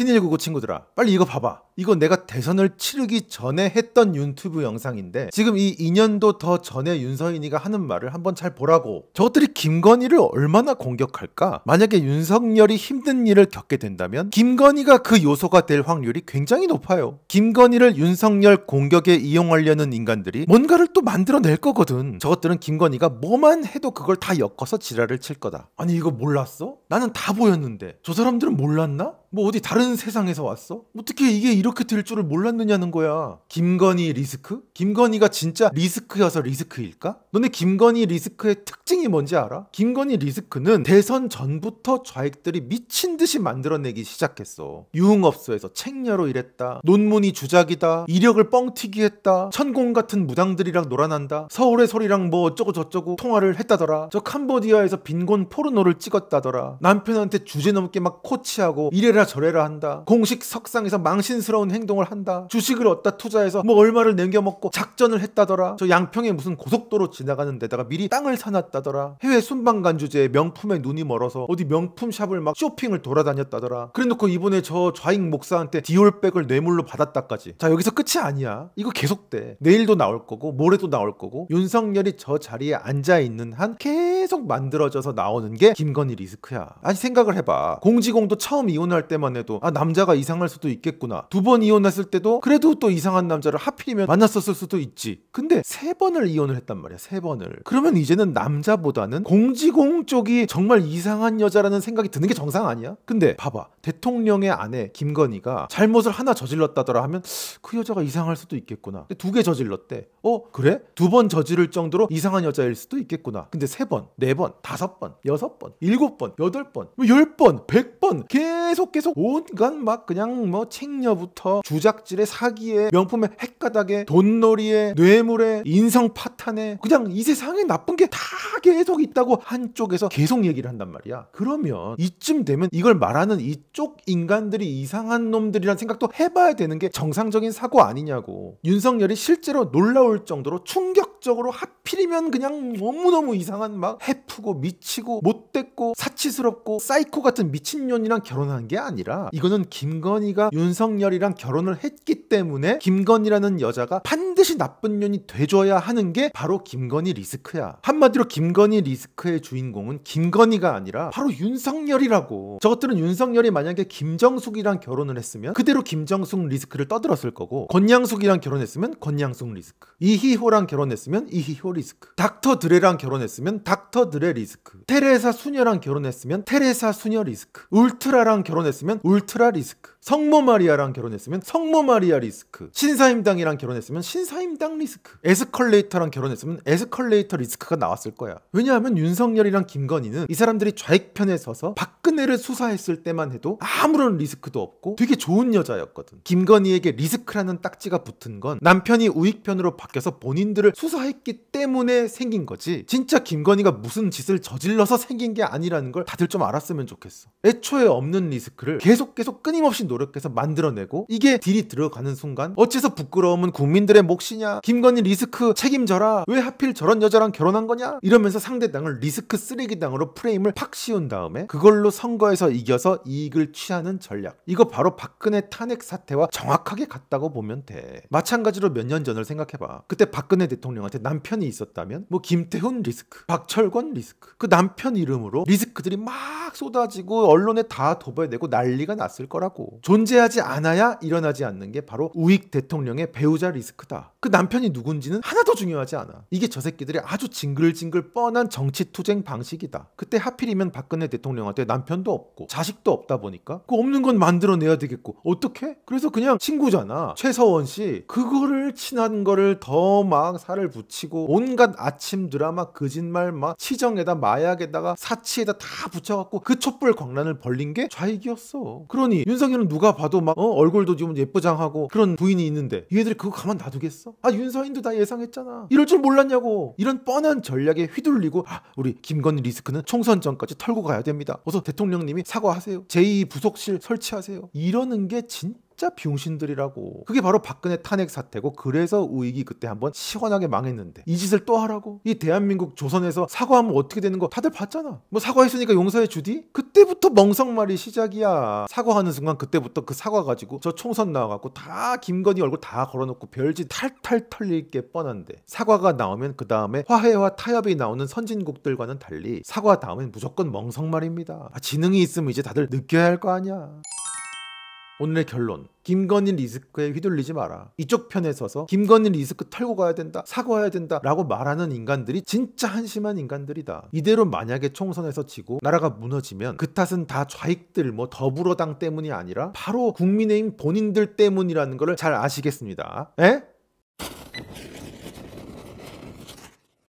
친일 9 9 친구들아, 빨리 이거 봐봐. 이건 내가 대선을 치르기 전에 했던 유튜브 영상인데 지금 이 2년도 더 전에 윤서인이가 하는 말을 한번 잘 보라고 저것들이 김건희를 얼마나 공격할까 만약에 윤석열이 힘든 일을 겪게 된다면 김건희가 그 요소가 될 확률이 굉장히 높아요 김건희를 윤석열 공격에 이용하려는 인간들이 뭔가를 또 만들어낼 거거든 저것들은 김건희가 뭐만 해도 그걸 다 엮어서 지랄을 칠 거다 아니 이거 몰랐어? 나는 다 보였는데 저 사람들은 몰랐나? 뭐 어디 다른 세상에서 왔어? 어떻게 이게 이렇게 이렇게 될 줄을 몰랐느냐는 거야. 김건희 리스크? 김건희가 진짜 리스크여서 리스크일까? 너네 김건희 리스크의 특징이 뭔지 알아? 김건희 리스크는 대선 전부터 좌익들이 미친 듯이 만들어내기 시작했어. 유흥업소에서 책녀로 일했다. 논문이 주작이다. 이력을 뻥튀기 했다. 천공 같은 무당들이랑 놀아난다. 서울의 소리랑 뭐 어쩌고 저쩌고 통화를 했다더라. 저 캄보디아에서 빈곤 포르노를 찍었다더라. 남편한테 주제넘게 막 코치하고 이래라 저래라 한다. 공식 석상에서 망신수 부담스러운 행동을 한다. 주식을 얻다 투자해서 뭐 얼마를 남겨먹고 작전을 했다더라. 저 양평에 무슨 고속도로 지나가는 데다가 미리 땅을 사놨다더라. 해외 순방 간 주제에 명품에 눈이 멀어서 어디 명품 샵을 막 쇼핑을 돌아다녔다더라. 그래놓고 이번에 저 좌익 목사한테 디올백을 뇌물로 받았다까지. 자 여기서 끝이 아니야. 이거 계속돼. 내일도 나올 거고 모레도 나올 거고 윤석열이 저 자리에 앉아 있는 한 계속 만들어져서 나오는 게 김건희 리스크야. 아니 생각을 해봐. 공지공도 처음 이혼할 때만 해도 아 남자가 이상할 수도 있겠구나. 두 두번 이혼했을 때도 그래도 또 이상한 남자를 하필이면 만났었을 수도 있지. 근데 세 번을 이혼을 했단 말이야. 세 번을. 그러면 이제는 남자보다는 공지공 쪽이 정말 이상한 여자라는 생각이 드는 게 정상 아니야? 근데 봐봐. 대통령의 아내 김건희가 잘못을 하나 저질렀다더라 하면 그 여자가 이상할 수도 있겠구나. 두 개 저질렀대. 어 그래? 두 번 저지를 정도로 이상한 여자일 수도 있겠구나. 근데 세 번, 네 번, 다섯 번, 여섯 번, 일곱 번, 여덟 번, 뭐 열 번, 백 번 계속 계속 온갖 막 그냥 뭐 책녀부터 주작질의 사기에 명품의 핵가닥에 돈놀이에 뇌물에 인성 파탄에 그냥 이 세상에 나쁜 게 다 계속 있다고 한쪽에서 계속 얘기를 한단 말이야. 그러면 이쯤 되면 이걸 말하는 이 이쪽 인간들이 이상한 놈들이란 생각도 해봐야 되는 게 정상적인 사고 아니냐고. 윤석열이 실제로 놀라울 정도로 충격적으로 하필이면 그냥 너무너무 이상한 막 해프고 미치고 못됐고 사치스럽고 사이코 같은 미친년이랑 결혼한 게 아니라 이거는 김건희가 윤석열이랑 결혼을 했기 때문에 김건희라는 여자가 반드시 나쁜 년이 돼줘야 하는 게 바로 김건희 리스크야. 한마디로 김건희 리스크의 주인공은 김건희가 아니라 바로 윤석열이라고. 저것들은 윤석열이 만약에 김정숙이랑 결혼을 했으면 그대로 김정숙 리스크를 떠들었을 거고 권양숙이랑 결혼했으면 권양숙 리스크 이희호랑 결혼했으면 이희호 리스크 닥터 드레랑 결혼했으면 닥터 드레 리스크 테레사 수녀랑 결혼했으면 테레사 수녀 리스크 울트라랑 결혼했으면 울트라 리스크 성모 마리아랑 결혼했으면 성모 마리아 리스크 신사임당이랑 결혼했으면 신사임당 리스크 에스컬레이터랑 결혼했으면 에스컬레이터 리스크가 나왔을 거야 왜냐하면 윤석열이랑 김건희는 이 사람들이 좌익편에 서서 박근혜를 수사했을 때만 해도 있어 아무런 리스크도 없고 되게 좋은 여자였거든. 김건희에게 리스크라는 딱지가 붙은 건 남편이 우익편으로 바뀌어서 본인들을 수사했기 때문에 생긴 거지. 진짜 김건희가 무슨 짓을 저질러서 생긴 게 아니라는 걸 다들 좀 알았으면 좋겠어. 애초에 없는 리스크를 계속 계속 끊임없이 노력해서 만들어내고 이게 딜이 들어가는 순간 어째서 부끄러움은 국민들의 몫이냐? 김건희 리스크 책임져라. 왜 하필 저런 여자랑 결혼한 거냐? 이러면서 상대당을 리스크 쓰레기당으로 프레임을 팍 씌운 다음에 그걸로 선거에서 이겨서 이익을 정책을 취하는 전략. 이거 바로 박근혜 탄핵 사태와 정확하게 같다고 보면 돼. 마찬가지로 몇 년 전을 생각해봐. 그때 박근혜 대통령한테 남편이 있었다면 뭐 김태훈 리스크, 박철권 리스크, 그 남편 이름으로 리스크들이 막막 쏟아지고 언론에 다 도배되고 난리가 났을 거라고. 존재하지 않아야 일어나지 않는 게 바로 우익 대통령의 배우자 리스크다. 그 남편이 누군지는 하나도 중요하지 않아. 이게 저 새끼들의 아주 징글징글 뻔한 정치 투쟁 방식이다. 그때 하필이면 박근혜 대통령한테 남편도 없고 자식도 없다 보니까 그 없는 건 만들어내야 되겠고 어떻게? 그래서 그냥 친구잖아. 최서원 씨 그거를 친한 거를 더 막 살을 붙이고 온갖 아침 드라마 거짓말 막 치정에다 마약에다가 사치에다 다 붙여갖고 그 촛불 광란을 벌린 게 좌익이었어. 그러니 윤석열은 누가 봐도 막 어? 얼굴도 좀 예쁘장하고 그런 부인이 있는데 얘들이 그거 가만 놔두겠어? 아윤석인도다 예상했잖아. 이럴 줄 몰랐냐고. 이런 뻔한 전략에 휘둘리고 아, 우리 김건희 리스크는 총선 전까지 털고 가야 됩니다. 어서 대통령님이 사과하세요. 제2 부속실 설치하세요. 이러는 게 진짜 진짜 병신들이라고. 그게 바로 박근혜 탄핵 사태고 그래서 우익이 그때 한번 시원하게 망했는데 이 짓을 또 하라고? 이 대한민국 조선에서 사과하면 어떻게 되는 거 다들 봤잖아. 뭐 사과했으니까 용서해 주디? 그때부터 멍석말이 시작이야. 사과하는 순간 그때부터 그 사과 가지고 저 총선 나와갖고 다 김건희 얼굴 다 걸어놓고 별짓 탈탈 털릴 게 뻔한데 사과가 나오면 그 다음에 화해와 타협이 나오는 선진국들과는 달리 사과 다음엔 무조건 멍석말입니다. 아, 지능이 있으면 이제 다들 느껴야 할 거 아니야. 오늘의 결론. 김건희 리스크에 휘둘리지 마라. 이쪽 편에 서서 김건희 리스크 털고 가야 된다, 사과해야 된다 라고 말하는 인간들이 진짜 한심한 인간들이다. 이대로 만약에 총선에서 지고 나라가 무너지면 그 탓은 다 좌익들 뭐 더불어당 때문이 아니라 바로 국민의힘 본인들 때문이라는 걸잘 아시겠습니다. 에?